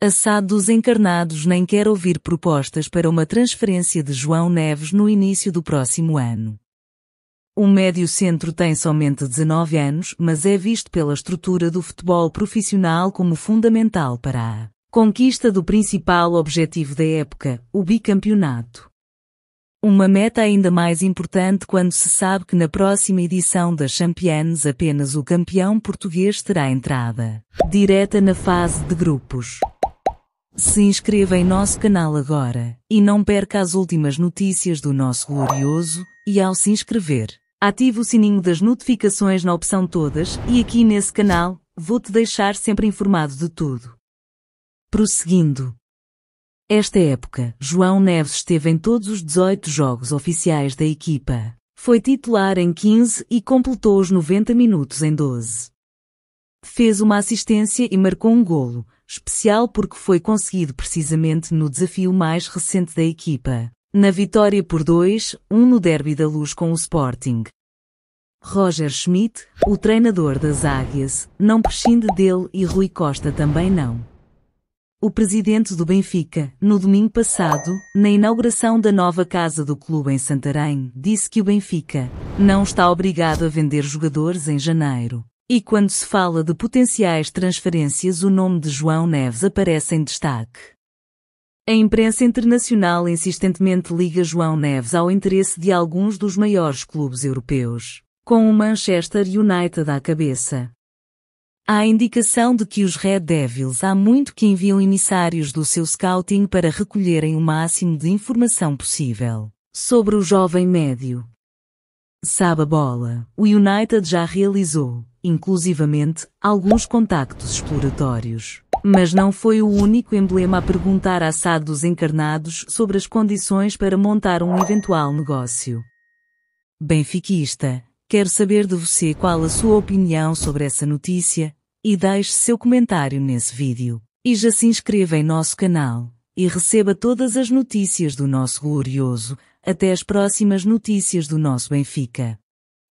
Assados encarnados nem quer ouvir propostas para uma transferência de João Neves no início do próximo ano. O médio centro tem somente 19 anos, mas é visto pela estrutura do futebol profissional como fundamental para a conquista do principal objetivo da época, o bicampeonato. Uma meta ainda mais importante quando se sabe que na próxima edição da Champions apenas o campeão português terá entrada direta na fase de grupos. Se inscreva em nosso canal agora e não perca as últimas notícias do nosso glorioso e ao se inscrever, ative o sininho das notificações na opção todas e aqui nesse canal vou-te deixar sempre informado de tudo. Prosseguindo. Esta época, João Neves esteve em todos os 18 jogos oficiais da equipa. Foi titular em 15 e completou os 90 minutos em 12. Fez uma assistência e marcou um golo, especial porque foi conseguido precisamente no desafio mais recente da equipa, na vitória por 2-1 no Derby da Luz com o Sporting. Roger Schmidt, o treinador das Águias, não prescinde dele e Rui Costa também não. O presidente do Benfica, no domingo passado, na inauguração da nova casa do clube em Santarém, disse que o Benfica não está obrigado a vender jogadores em janeiro, e quando se fala de potenciais transferências, o nome de João Neves aparece em destaque. A imprensa internacional insistentemente liga João Neves ao interesse de alguns dos maiores clubes europeus, com o Manchester United à cabeça. Há indicação de que os Red Devils há muito que enviam emissários do seu scouting para recolherem o máximo de informação possível sobre o jovem médio. Sabe a bola, o United já realizou, inclusivamente, alguns contactos exploratórios. Mas não foi o único emblema a perguntar a dos encarnados sobre as condições para montar um eventual negócio. Benfiquista, quero saber de você qual a sua opinião sobre essa notícia, e deixe seu comentário nesse vídeo. E já se inscreva em nosso canal, e receba todas as notícias do nosso glorioso, até as próximas notícias do nosso Benfica.